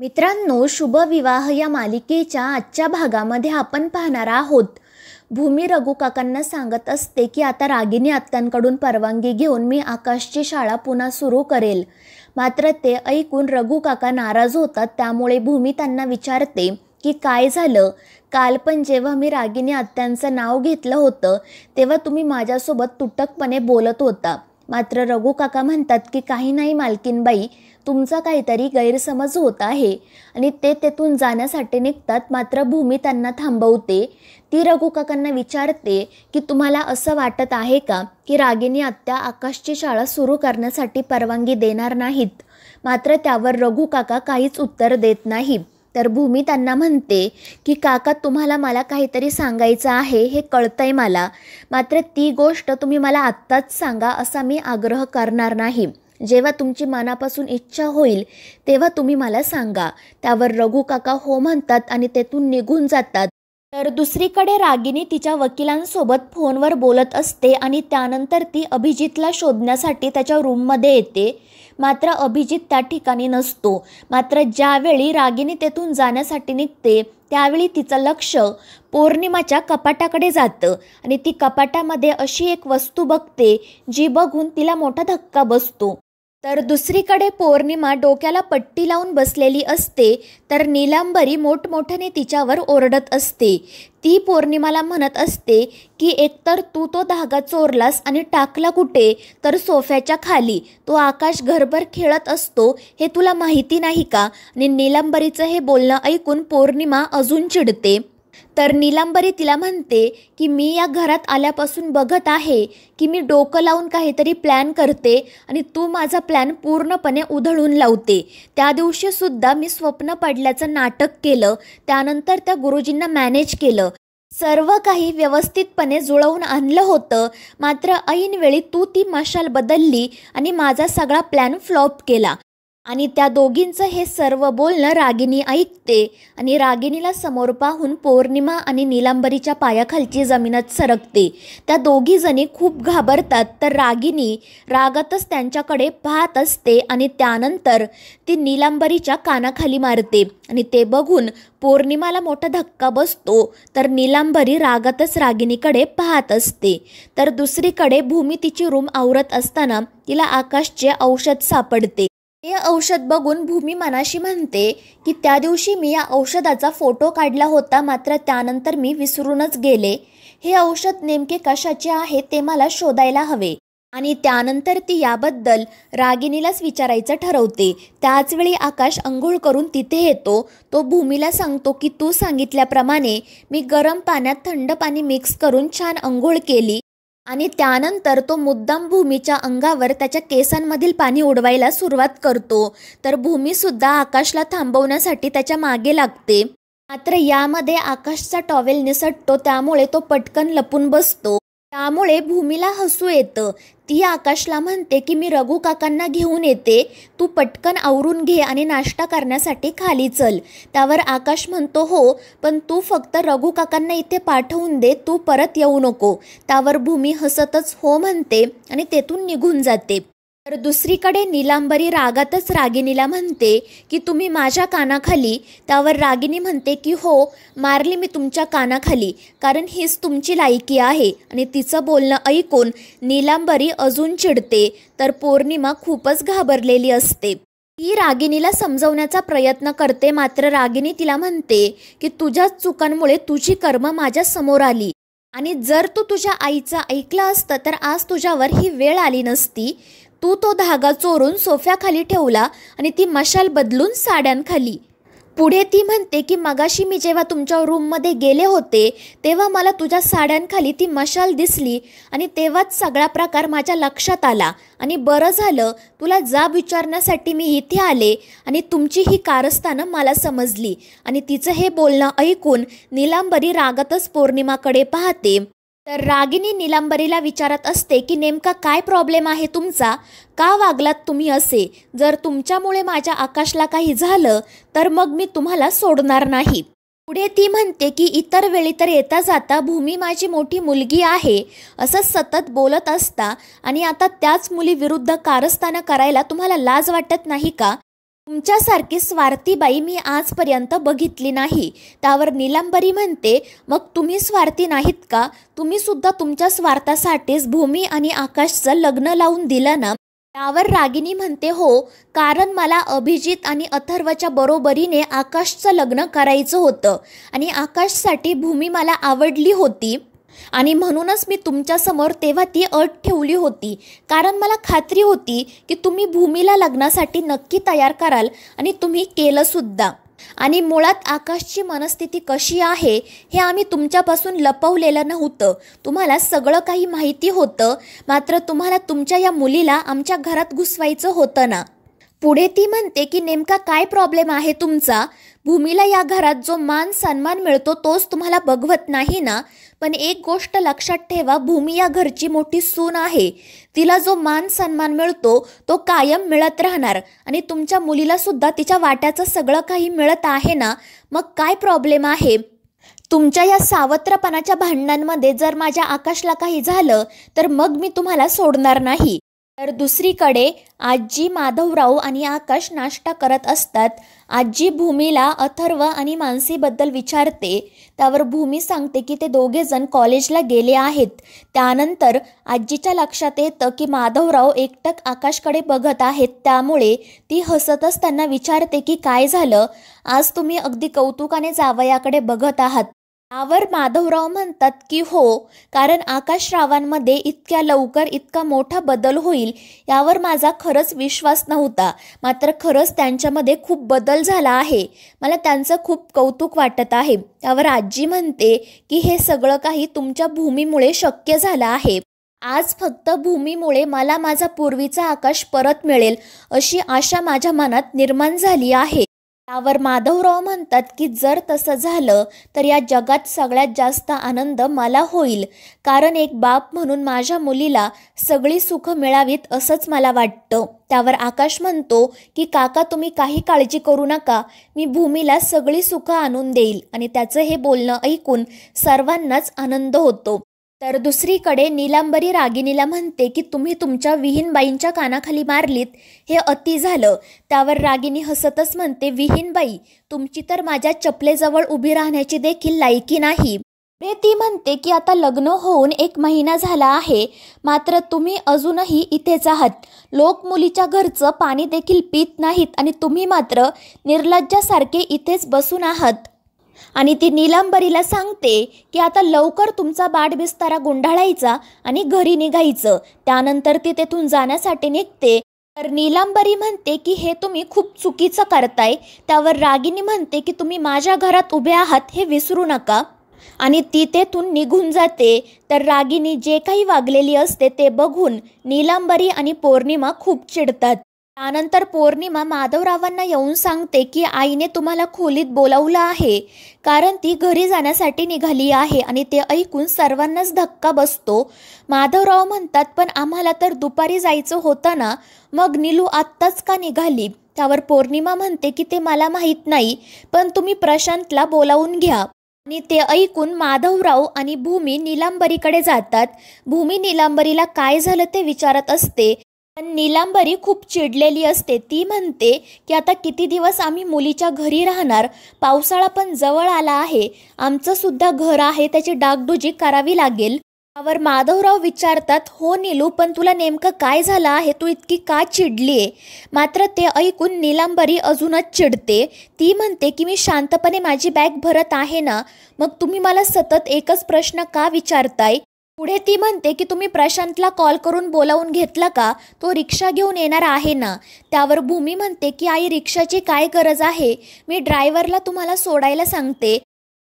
मित्रांनो शुभ विवाह या मालिकेच्या आजच्या भागामध्ये आपण पाहणार आहोत भूमी रघुकाकांना सांगत असते की आता रागिनी आत्यांकडून परवानगी घेऊन मी आकाशची शाळा पुन्हा सुरू करेल मात्र ते ऐकून रघुकाका नाराज होतात त्यामुळे भूमी त्यांना विचारते की काय झालं काल पण जेव्हा मी रागिनी आत्यांचं नाव घेतलं होतं तेव्हा तुम्ही माझ्यासोबत तुटकपणे बोलत होता मात्र रघुकाका म्हणतात की काही नाही मालकीनबाई तुमचा काहीतरी गैरसमज होत आहे आणि ते तेथून जाण्यासाठी निघतात मात्र भूमी त्यांना थांबवते ती रघुकाकांना विचारते की तुम्हाला असं वाटत आहे का की रागिनी आत्या आकाशची शाळा सुरू करण्यासाठी परवानगी देणार नाहीत मात्र त्यावर रघुकाका काहीच उत्तर देत नाही तर भूमी त्यांना म्हणते की काका तुम्हाला मला काहीतरी सांगायचं आहे हे कळतंय मला मात्र ती गोष्ट तुम्ही मला आत्ताच सांगा असा मी आग्रह करणार नाही जेव्हा तुमची मनापासून इच्छा होईल तेव्हा तुम्ही मला सांगा त्यावर रघु काका हो म्हणतात आणि तेथून निघून जातात तर दुसरीकडे रागिनी तिच्या वकिलांसोबत फोनवर बोलत असते आणि त्यानंतर ती अभिजितला शोधण्यासाठी त्याच्या रूममध्ये येते मात्र अभिजित त्या ठिकाणी नसतो मात्र ज्यावेळी रागिनी तेथून जाण्यासाठी निघते त्यावेळी तिचं लक्ष पौर्णिमाच्या कपाटाकडे जातं आणि ती कपाटामध्ये अशी एक वस्तू बघते जी बघून तिला मोठा धक्का बसतो तर दुसरीकडे पौर्णिमा डोक्याला पट्टी लावून बसलेली असते तर नीलांबरी मोठमोठ्याने तिच्यावर ओरडत असते ती पौर्णिमाला म्हणत असते की एकतर तू तो धागा चोरलास आणि टाकला कुठे तर सोफ्याच्या खाली तो आकाश घरभर खेळत असतो हे तुला माहिती नाही का आणि नीलांबरीचं हे बोलणं ऐकून पौर्णिमा अजून चिडते तर निलांबरी तिला म्हणते की मी या घरात आल्यापासून बघत आहे की मी डोकं लावून काहीतरी प्लॅन करते आणि तू माझा प्लॅन पूर्णपणे उधळून लावते त्या दिवशीसुद्धा मी स्वप्न पडल्याचं नाटक केलं त्यानंतर त्या गुरुजींना मॅनेज केलं सर्व काही व्यवस्थितपणे जुळवून आणलं होतं मात्र ऐनवेळी तू ती मशाल बदलली आणि माझा सगळा प्लॅन फ्लॉप केला आणि त्या दोघींचं हे सर्व बोलणं रागिनी ऐकते आणि रागिनीला समोर पाहून पौर्णिमा आणि निलांबरीच्या पायाखालची जमिनात सरकते त्या दोघीजणी खूप घाबरतात तर रागिनी रागातच त्यांच्याकडे पाहत असते आणि त्यानंतर ती निलांबरीच्या कानाखाली मारते आणि ते बघून पौर्णिमाला मोठा धक्का बसतो तर निलांबरी रागातच रागिनीकडे पाहत असते तर दुसरीकडे भूमी तिची रूम आवरत असताना तिला आकाशचे औषध सापडते हे औषध बघून भूमी मनाशी म्हणते की त्या दिवशी मी या औषधाचा फोटो काढला होता मात्र त्यानंतर मी विसरूनच गेले हे औषध नेमके कशाचे आहे ते मला शोधायला हवे आणि त्यानंतर ती याबद्दल रागिणीलाच विचारायचं ठरवते त्याचवेळी आकाश अंघोळ करून तिथे येतो तो भूमीला सांगतो की तू सांगितल्याप्रमाणे मी गरम पाण्यात थंड पाणी मिक्स करून छान अंघोळ केली आणि त्यानंतर तो मुद्दाम भूमीच्या अंगावर त्याच्या केसांमधील पाणी उडवायला सुरुवात करतो तर भूमी सुद्धा आकाशला थांबवण्यासाठी त्याच्या मागे लागते मात्र यामध्ये आकाशचा टॉवेल निसटतो त्यामुळे तो पटकन लपून बसतो त्यामुळे भूमीला हसू येतं. ती आकाशला म्हणते की मी रघू काकांना घेऊन येते. तू पटकन आवरून घे आणि नाश्ता करण्यासाठी खाली चल. त्यावर आकाश म्हणतो हो, पण तू फक्त रघू काकांना इथे पाठवून दे. तू परत येऊ नको. त्यावर भूमी हसतच हो म्हणते आणि तेथून निघून जाते. तर दुसरीकडे निलांबरी रागातच रागिणीला म्हणते की तुम्ही माझ्या कानाखाली त्यावर रागिणी म्हणते की हो मारली मी तुमच्या कानाखाली कारण हीच तुमची लायकी आहे आणि तिचं बोलणं ऐकून निलांबरी अजून चिडते तर पौर्णिमा खूपच घाबरलेली असते ती रागिणीला समजवण्याचा प्रयत्न करते मात्र रागिणी तिला म्हणते की तुझ्याच चुकांमुळे तुझी कर्म माझ्या समोर आली आणि जर तू तुझ्या आईचं ऐकलं असतं तर आज तुझ्यावर ही वेळ आली नसती तू तो धागा चोरून सोफ्याखाली ठेवला आणि ती मशाल बदलून साड्यांखाली पुढे ती म्हणते की मगाशी मी जेव्हा तुमच्या रूममध्ये गेले होते तेव्हा मला तुझ्या साड्यांखाली ती मशाल दिसली आणि तेव्हाच सगळा प्रकार माझ्या लक्षात आला आणि बरं झालं तुला जाब विचारण्यासाठी मी इथे आले आणि तुमची ही कारस्थानं मला समजली आणि तिचं हे बोलणं ऐकून निलांबरी रागातच पौर्णिमाकडे पाहते तर रागिनी निलांबरीला विचारत असते की नेमका काय प्रॉब्लेम आहे तुमचा का वागलात तुम्ही असे जर तुमच्यामुळे माझ्या आकाशला काही झालं तर मग मी तुम्हाला सोडणार नाही पुढे ती म्हणते की इतर वेळी तर येता जाता भूमी माझी मोठी मुलगी आहे असं सतत बोलत असता आणि आता त्याच मुलीविरुद्ध कारस्थानं करायला तुम्हाला लाज वाटत नाही का तुमच्यासारखी स्वार्थी बाई मी आजपर्यंत बघितली नाही त्यावर निलंबरी म्हणते मग तुम्ही स्वार्थी नाहीत का तुम्ही सुद्धा तुमच्या स्वार्थासाठीच भूमी आणि आकाशचं लग्न लावून दिलं ना त्यावर रागिनी म्हणते हो कारण मला अभिजित आणि अथर्वच्या बरोबरीने आकाशचं लग्न करायचं होतं आणि आकाशसाठी भूमी मला आवडली होती आणि म्हणूनच मी तुमच्यासमोर तेव्हा ती अट ठेवली होती कारण मला खात्री होती की तुम्ही भूमीला लग्नासाठी नक्की तयार कराल आणि तुम्ही केलंसुद्धा आणि मुळात आकाशची मनस्थिती कशी आहे हे आम्ही तुमच्यापासून लपवलेलं नव्हतं तुम्हाला सगळं काही माहिती होतं मात्र तुम्हाला तुमच्या या मुलीला आमच्या घरात घुसवायचं होतं ना पुढे ती म्हणते की नेमका काय प्रॉब्लेम आहे तुमचा भूमीला या घरात जो मान सन्मान मिळतो तोच तुम्हाला बघवत नाही ना पण एक गोष्ट लक्षात ठेवा भूमी या घरची मोठी सून आहे तिला जो मान सन्मान मिळतो तो कायम मिळत राहणार आणि तुमच्या मुलीला सुद्धा तिच्या वाट्याचं सगळं काही मिळत आहे ना मग काय प्रॉब्लेम आहे तुमच्या या सावत्रपणाच्या भांडणांमध्ये जर माझ्या आकाशला काही झालं तर मग मी तुम्हाला सोडणार नाही तर दुसरीकडे आजी माधवराव आणि आकाश नाश्ता करत असतात आजी भूमीला अथर्व आणि मानसीबद्दल विचारते त्यावर भूमी सांगते की ते दोघेजण कॉलेजला गेले आहेत त्यानंतर आजीच्या लक्षात येतं की माधवराव एकटक आकाशकडे बघत आहेत त्यामुळे ती हसतच त्यांना विचारते की काय झालं आज तुम्ही अगदी कौतुकाने जावयाकडे बघत आहात यावर माधवराव म्हणतात की हो कारण आकाशरावांमध्ये इतक्या लवकर इतका मोठा बदल होईल यावर माझा खरंच विश्वास नव्हता मात्र खरंच त्यांच्यामध्ये खूप बदल झाला आहे मला त्यांचं खूप कौतुक वाटत आहे त्यावर आजी म्हणते की हे सगळं काही तुमच्या भूमीमुळे शक्य झालं आहे आज फक्त भूमीमुळे मला माझा पूर्वीचा आकाश परत मिळेल अशी आशा माझ्या मनात निर्माण झाली आहे त्यावर माधवराव म्हणतात की जर तसं झालं तर या जगात सगळ्यात जास्त आनंद मला होईल कारण एक बाप म्हणून माझ्या मुलीला सगळी सुख मिळावीत असंच मला वाटतं त्यावर आकाश म्हणतो की काका तुम्ही काही काळजी करू नका मी भूमीला सगळी सुख आणून देईल आणि त्याचं हे बोलणं ऐकून सर्वांनाच आनंद होतो तर दुसरीकडे निलांबरी रागिणीला म्हणते की तुम्ही तुमच्या विहीनबाईंच्या कानाखाली मारलीत हे अति झालं त्यावर रागिनी हसतच म्हणते विहीनबाई तुमची तर माझ्या चपलेजवळ उभी राहण्याची देखील लायकी नाही रे ती म्हणते की आता लग्न होऊन एक महिना झाला आहे मात्र तुम्ही अजूनही इथेच आहात लोक मुलीच्या घरचं पाणी देखील पित नाहीत आणि तुम्ही मात्र निर्लज्जासारखे इथेच बसून आहात आणि ती नीलांबरीला सांगते की आता लवकर तुमचा बाडबिस्तारा गुंडाळायचा आणि घरी निघायचं त्यानंतर ती तेथून जाण्यासाठी निघते तर नीलांबरी म्हणते की हे तुम्ही खूप चुकीचं करताय त्यावर रागिनी म्हणते की तुम्ही माझ्या घरात उभे आहात हे विसरू नका आणि ती तेथून निघून जाते तर रागिनी जे काही वागलेली असते ते बघून नीलांबरी आणि पौर्णिमा खूप चिडतात त्यानंतर पौर्णिमा माधवरावांना येऊन सांगते की आईने तुम्हाला खोलीत बोलावलं आहे कारण ती घरी जाण्यासाठी निघाली आहे आणि ते ऐकून सर्वांनाच धक्का बसतो माधवराव म्हणतात पण आम्हाला तर दुपारी जायचं होतं ना मग निलू आत्ताच का निघाली त्यावर पौर्णिमा म्हणते की ते मला माहीत नाही पण तुम्ही प्रशांतला बोलावून घ्या आणि ते ऐकून माधवराव आणि भूमी निलांबरीकडे जातात भूमी निलांबरीला काय झालं ते विचारत असते पण नीलांबरी खूप चिडलेली असते ती म्हणते की आता किती दिवस आम्ही मुलीच्या घरी राहणार पावसाळा पण जवळ आला आहे आमचंसुद्धा घर आहे त्याची डागडुजी करावी लागेल त्यावर माधवराव विचारतात हो नीलू पण तुला नेमकं काय झालं आहे तू इतकी का चिडली आहे मात्र ते ऐकून नीलांबरी अजूनच चिडते ती म्हणते की मी शांतपणे माझी बॅग भरत आहे ना मग तुम्ही मला सतत एकच प्रश्न का विचारताय पुढे ती म्हणते की तुम्ही प्रशांतला कॉल करून बोलावून घेतला का तो रिक्षा घेऊन येणार आहे ना त्यावर भूमी म्हणते की आई रिक्षाची काय गरज आहे मी ड्रायव्हरला तुम्हाला सोडायला सांगते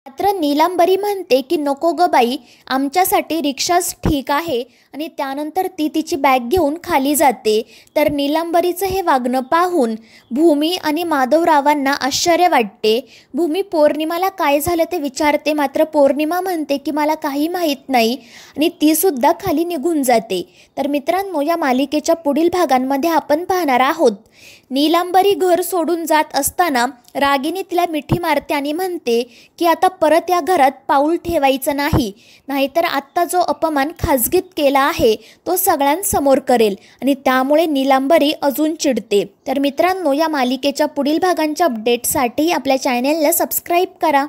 मात्र नीलांबरी म्हणते की नको ग बाई आमच्यासाठी रिक्षाच ठीक आहे आणि त्यानंतर ती तिची बॅग घेऊन खाली जाते तर नीलांबरीचं हे वागणं पाहून भूमी आणि माधवरावांना आश्चर्य वाटते भूमी पौर्णिमाला काय झालं ते विचारते मात्र पौर्णिमा म्हणते की मला काही माहीत नाही आणि तीसुद्धा खाली निघून जाते तर मित्रांनो या मालिकेच्या पुढील भागांमध्ये आपण पाहणार आहोत नीलांबरी घर सोडून जात असताना रागिनी तिला मिठी मारते आणि म्हणते की आता परत या घरात पाऊल ठेवायचं नाही नाहीतर आत्ता जो अपमान खाजगीत केला आहे तो सगळ्यांसमोर करेल आणि त्यामुळे नीलांबरी अजून चिडते तर मित्रांनो या मालिकेच्या पुढील भागांच्या अपडेटसाठी आपल्या चॅनेलला सबस्क्राईब करा